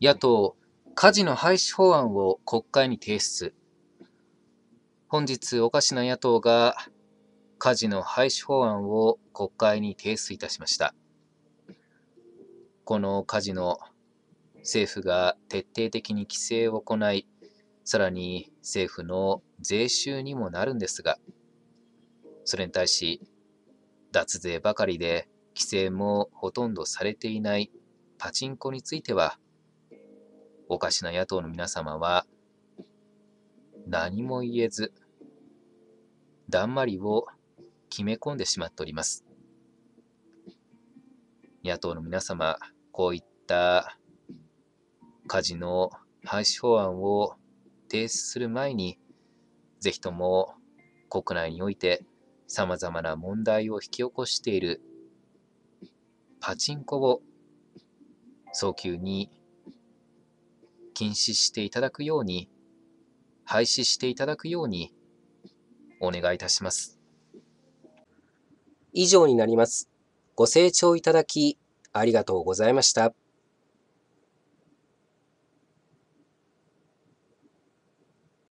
野党、カ事の廃止法案を国会に提出。本日、おかしな野党がカ事の廃止法案を国会に提出いたしました。このカ事の政府が徹底的に規制を行い、さらに政府の税収にもなるんですが、それに対し、脱税ばかりで規制もほとんどされていないパチンコについては、おかしな野党の皆様は、何も言えず、だんまりを決め込んでしまっております。野党の皆様、こういった火事の廃止法案を提出する前に、ぜひとも国内において様々な問題を引き起こしているパチンコを早急に禁止していただくように、廃止していただくように、お願いいたします。以上になります。ご清聴いただき、ありがとうございました。